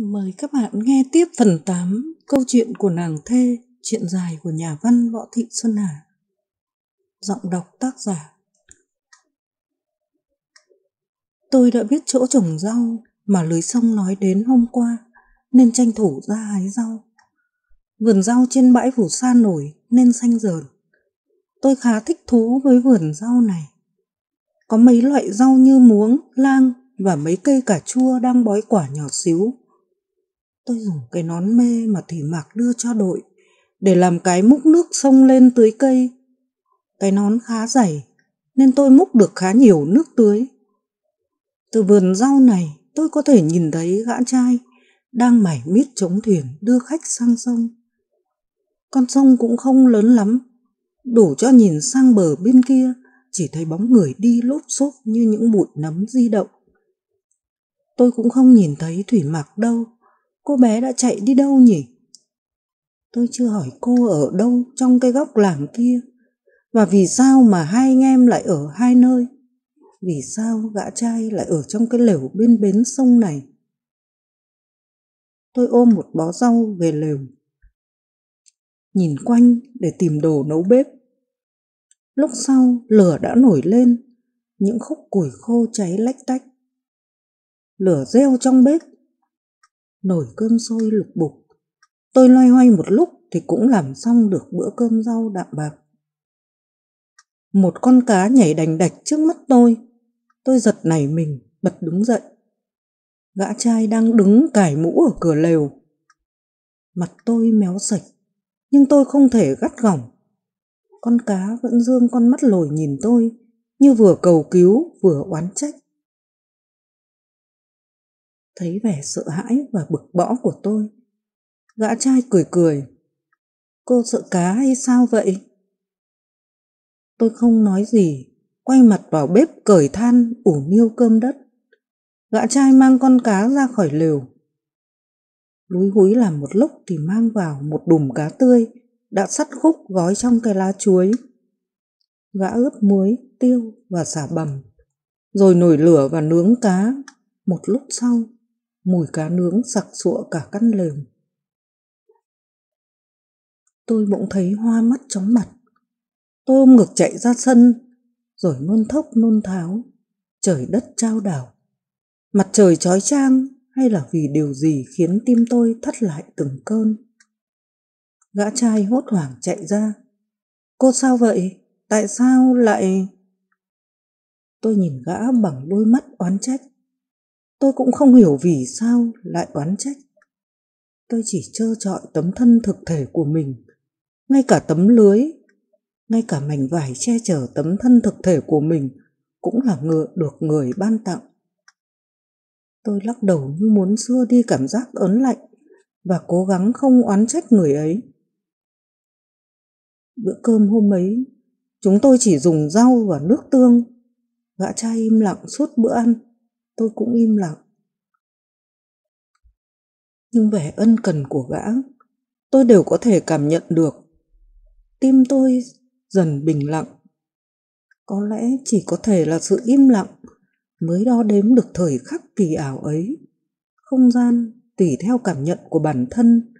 Mời các bạn nghe tiếp phần 8 câu chuyện của nàng thê, chuyện dài của nhà văn Võ Thị Xuân Hà. Giọng đọc tác giả Tôi đã biết chỗ trồng rau mà lưới sông nói đến hôm qua nên tranh thủ ra hái rau. Vườn rau trên bãi phủ sa nổi nên xanh rờn. Tôi khá thích thú với vườn rau này. Có mấy loại rau như muống, lang và mấy cây cà chua đang bói quả nhỏ xíu tôi dùng cái nón mê mà thủy mặc đưa cho đội để làm cái múc nước sông lên tưới cây cái nón khá dày nên tôi múc được khá nhiều nước tưới từ vườn rau này tôi có thể nhìn thấy gã trai đang mải miết chống thuyền đưa khách sang sông con sông cũng không lớn lắm đủ cho nhìn sang bờ bên kia chỉ thấy bóng người đi lốp xốp như những bụi nấm di động tôi cũng không nhìn thấy thủy mặc đâu cô bé đã chạy đi đâu nhỉ tôi chưa hỏi cô ở đâu trong cái góc làng kia và vì sao mà hai anh em lại ở hai nơi vì sao gã trai lại ở trong cái lều bên bến sông này tôi ôm một bó rau về lều nhìn quanh để tìm đồ nấu bếp lúc sau lửa đã nổi lên những khúc củi khô cháy lách tách lửa reo trong bếp nồi cơm sôi lục bục. Tôi loay hoay một lúc thì cũng làm xong được bữa cơm rau đạm bạc. Một con cá nhảy đành đạch trước mắt tôi. Tôi giật nảy mình, bật đứng dậy. Gã trai đang đứng cải mũ ở cửa lều. Mặt tôi méo sạch, nhưng tôi không thể gắt gỏng. Con cá vẫn dương con mắt lồi nhìn tôi, như vừa cầu cứu vừa oán trách thấy vẻ sợ hãi và bực bõ của tôi. Gã trai cười cười. Cô sợ cá hay sao vậy? Tôi không nói gì, quay mặt vào bếp cởi than ủ niêu cơm đất. Gã trai mang con cá ra khỏi lều. Lúi húi làm một lúc thì mang vào một đùm cá tươi đã sắt khúc gói trong cây lá chuối. Gã ướp muối, tiêu và xả bầm, rồi nổi lửa và nướng cá. Một lúc sau, mùi cá nướng sặc sụa cả căn lều. Tôi bỗng thấy hoa mắt chóng mặt. Tôi ôm ngực chạy ra sân, rồi nôn thốc nôn tháo, trời đất trao đảo. Mặt trời chói chang hay là vì điều gì khiến tim tôi thắt lại từng cơn. Gã trai hốt hoảng chạy ra. Cô sao vậy? Tại sao lại... Tôi nhìn gã bằng đôi mắt oán trách tôi cũng không hiểu vì sao lại oán trách tôi chỉ trơ trọi tấm thân thực thể của mình ngay cả tấm lưới ngay cả mảnh vải che chở tấm thân thực thể của mình cũng là ngựa được người ban tặng tôi lắc đầu như muốn xua đi cảm giác ớn lạnh và cố gắng không oán trách người ấy bữa cơm hôm ấy chúng tôi chỉ dùng rau và nước tương gã cha im lặng suốt bữa ăn tôi cũng im lặng nhưng vẻ ân cần của gã tôi đều có thể cảm nhận được tim tôi dần bình lặng có lẽ chỉ có thể là sự im lặng mới đo đếm được thời khắc kỳ ảo ấy không gian tùy theo cảm nhận của bản thân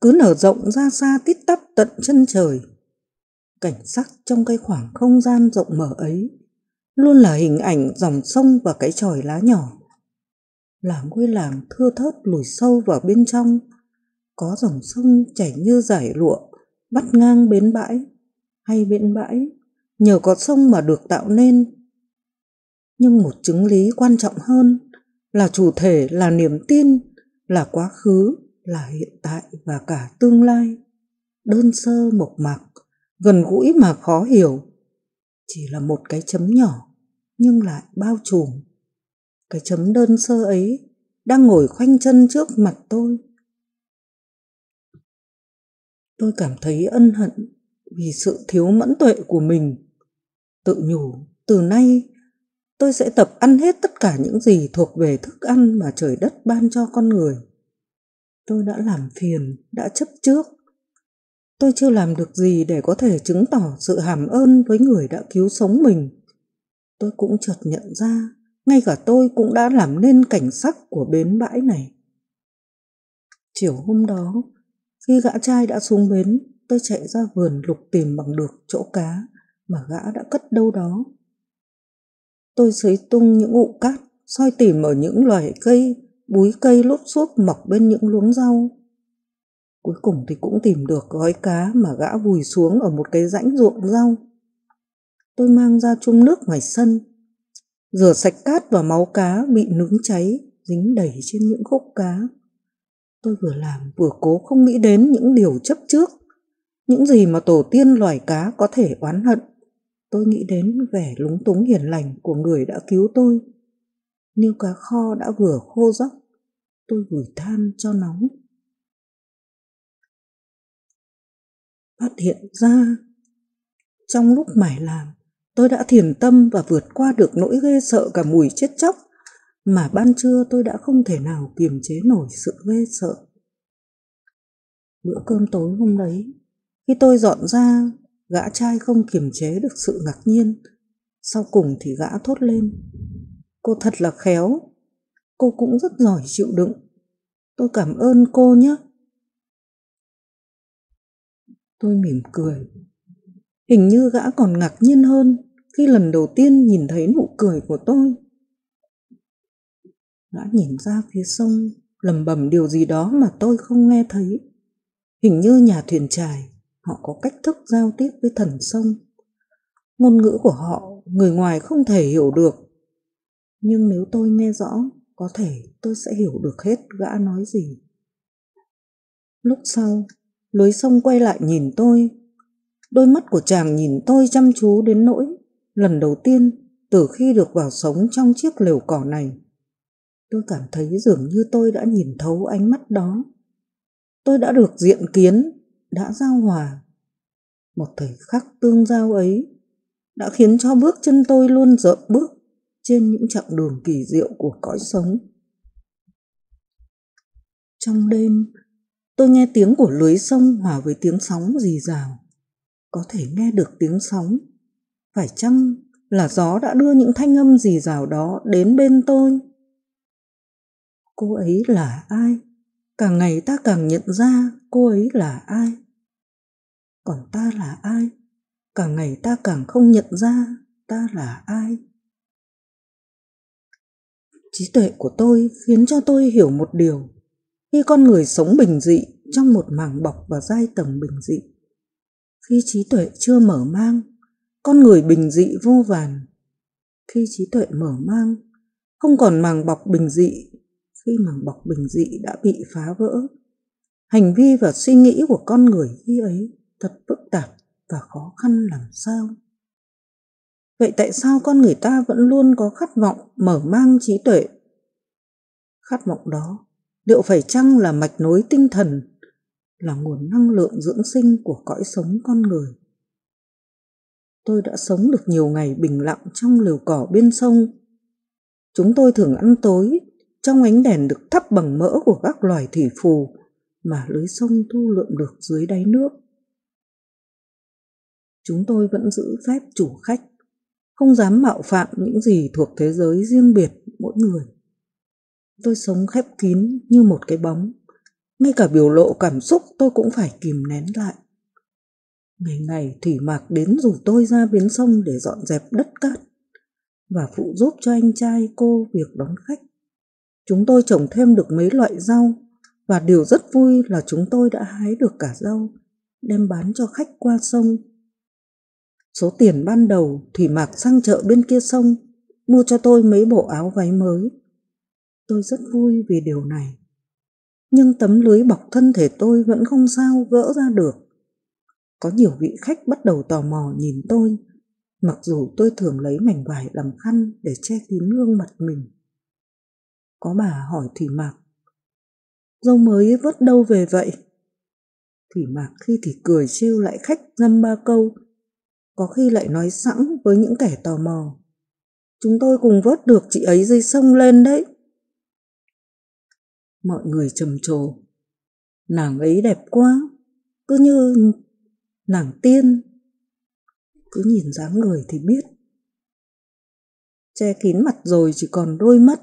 cứ nở rộng ra xa tít tắp tận chân trời cảnh sắc trong cái khoảng không gian rộng mở ấy luôn là hình ảnh dòng sông và cái chòi lá nhỏ là ngôi làng thưa thớt lùi sâu vào bên trong có dòng sông chảy như giải lụa bắt ngang bến bãi hay bến bãi nhờ có sông mà được tạo nên nhưng một chứng lý quan trọng hơn là chủ thể là niềm tin là quá khứ là hiện tại và cả tương lai đơn sơ mộc mạc gần gũi mà khó hiểu chỉ là một cái chấm nhỏ nhưng lại bao trùm cái chấm đơn sơ ấy đang ngồi khoanh chân trước mặt tôi tôi cảm thấy ân hận vì sự thiếu mẫn tuệ của mình tự nhủ từ nay tôi sẽ tập ăn hết tất cả những gì thuộc về thức ăn mà trời đất ban cho con người tôi đã làm phiền đã chấp trước tôi chưa làm được gì để có thể chứng tỏ sự hàm ơn với người đã cứu sống mình Tôi cũng chợt nhận ra, ngay cả tôi cũng đã làm nên cảnh sắc của bến bãi này. Chiều hôm đó, khi gã trai đã xuống bến, tôi chạy ra vườn lục tìm bằng được chỗ cá mà gã đã cất đâu đó. Tôi xới tung những ụ cát, soi tìm ở những loài cây, búi cây lốp xốp mọc bên những luống rau. Cuối cùng thì cũng tìm được gói cá mà gã vùi xuống ở một cái rãnh ruộng rau tôi mang ra chung nước ngoài sân rửa sạch cát và máu cá bị nướng cháy dính đầy trên những khúc cá tôi vừa làm vừa cố không nghĩ đến những điều chấp trước những gì mà tổ tiên loài cá có thể oán hận tôi nghĩ đến vẻ lúng túng hiền lành của người đã cứu tôi niêu cá kho đã vừa khô róc tôi gửi than cho nóng phát hiện ra trong lúc mải làm tôi đã thiền tâm và vượt qua được nỗi ghê sợ cả mùi chết chóc mà ban trưa tôi đã không thể nào kiềm chế nổi sự ghê sợ bữa cơm tối hôm đấy khi tôi dọn ra gã trai không kiềm chế được sự ngạc nhiên sau cùng thì gã thốt lên cô thật là khéo cô cũng rất giỏi chịu đựng tôi cảm ơn cô nhé tôi mỉm cười hình như gã còn ngạc nhiên hơn khi lần đầu tiên nhìn thấy nụ cười của tôi gã nhìn ra phía sông lầm bầm điều gì đó mà tôi không nghe thấy hình như nhà thuyền trài họ có cách thức giao tiếp với thần sông ngôn ngữ của họ người ngoài không thể hiểu được nhưng nếu tôi nghe rõ có thể tôi sẽ hiểu được hết gã nói gì lúc sau lối sông quay lại nhìn tôi đôi mắt của chàng nhìn tôi chăm chú đến nỗi lần đầu tiên từ khi được vào sống trong chiếc lều cỏ này tôi cảm thấy dường như tôi đã nhìn thấu ánh mắt đó tôi đã được diện kiến đã giao hòa một thời khắc tương giao ấy đã khiến cho bước chân tôi luôn dợm bước trên những chặng đường kỳ diệu của cõi sống trong đêm tôi nghe tiếng của lưới sông hòa với tiếng sóng rì rào có thể nghe được tiếng sóng phải chăng là gió đã đưa những thanh âm gì rào đó đến bên tôi cô ấy là ai càng ngày ta càng nhận ra cô ấy là ai còn ta là ai càng ngày ta càng không nhận ra ta là ai trí tuệ của tôi khiến cho tôi hiểu một điều khi con người sống bình dị trong một màng bọc và giai tầng bình dị khi trí tuệ chưa mở mang con người bình dị vô vàn khi trí tuệ mở mang không còn màng bọc bình dị khi màng bọc bình dị đã bị phá vỡ hành vi và suy nghĩ của con người khi ấy thật phức tạp và khó khăn làm sao vậy tại sao con người ta vẫn luôn có khát vọng mở mang trí tuệ khát vọng đó liệu phải chăng là mạch nối tinh thần là nguồn năng lượng dưỡng sinh của cõi sống con người tôi đã sống được nhiều ngày bình lặng trong lều cỏ bên sông chúng tôi thường ăn tối trong ánh đèn được thắp bằng mỡ của các loài thủy phù mà lưới sông thu lượm được dưới đáy nước chúng tôi vẫn giữ phép chủ khách không dám mạo phạm những gì thuộc thế giới riêng biệt mỗi người tôi sống khép kín như một cái bóng ngay cả biểu lộ cảm xúc tôi cũng phải kìm nén lại Ngày ngày Thủy Mạc đến rủ tôi ra bến sông để dọn dẹp đất cát và phụ giúp cho anh trai cô việc đón khách. Chúng tôi trồng thêm được mấy loại rau và điều rất vui là chúng tôi đã hái được cả rau đem bán cho khách qua sông. Số tiền ban đầu Thủy Mạc sang chợ bên kia sông mua cho tôi mấy bộ áo váy mới. Tôi rất vui vì điều này. Nhưng tấm lưới bọc thân thể tôi vẫn không sao gỡ ra được có nhiều vị khách bắt đầu tò mò nhìn tôi, mặc dù tôi thường lấy mảnh vải làm khăn để che kín gương mặt mình. Có bà hỏi Thủy Mạc, dâu mới vớt đâu về vậy? Thủy Mạc khi thì cười trêu lại khách dăm ba câu, có khi lại nói sẵn với những kẻ tò mò. Chúng tôi cùng vớt được chị ấy dây sông lên đấy. Mọi người trầm trồ. Nàng ấy đẹp quá, cứ như nàng tiên cứ nhìn dáng người thì biết che kín mặt rồi chỉ còn đôi mắt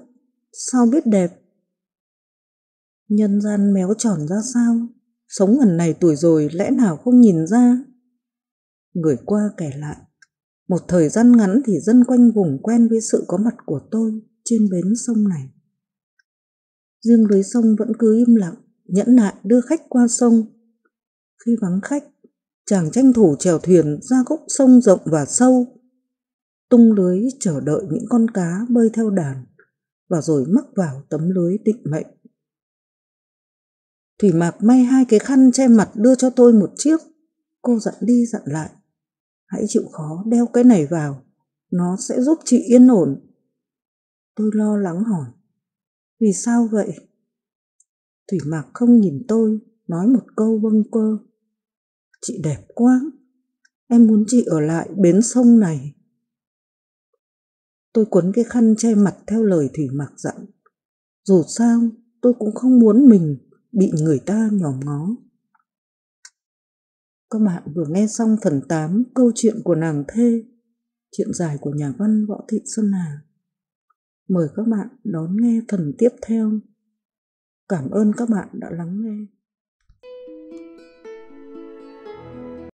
sao biết đẹp nhân gian méo tròn ra sao sống gần này tuổi rồi lẽ nào không nhìn ra người qua kẻ lại một thời gian ngắn thì dân quanh vùng quen với sự có mặt của tôi trên bến sông này riêng lưới sông vẫn cứ im lặng nhẫn nại đưa khách qua sông khi vắng khách chàng tranh thủ chèo thuyền ra gốc sông rộng và sâu tung lưới chờ đợi những con cá bơi theo đàn và rồi mắc vào tấm lưới định mệnh thủy mạc may hai cái khăn che mặt đưa cho tôi một chiếc cô dặn đi dặn lại hãy chịu khó đeo cái này vào nó sẽ giúp chị yên ổn tôi lo lắng hỏi vì sao vậy thủy mạc không nhìn tôi nói một câu bâng quơ chị đẹp quá em muốn chị ở lại bến sông này tôi quấn cái khăn che mặt theo lời thủy mặc dặn dù sao tôi cũng không muốn mình bị người ta nhòm ngó các bạn vừa nghe xong phần 8 câu chuyện của nàng thê chuyện dài của nhà văn võ thị xuân hà mời các bạn đón nghe phần tiếp theo cảm ơn các bạn đã lắng nghe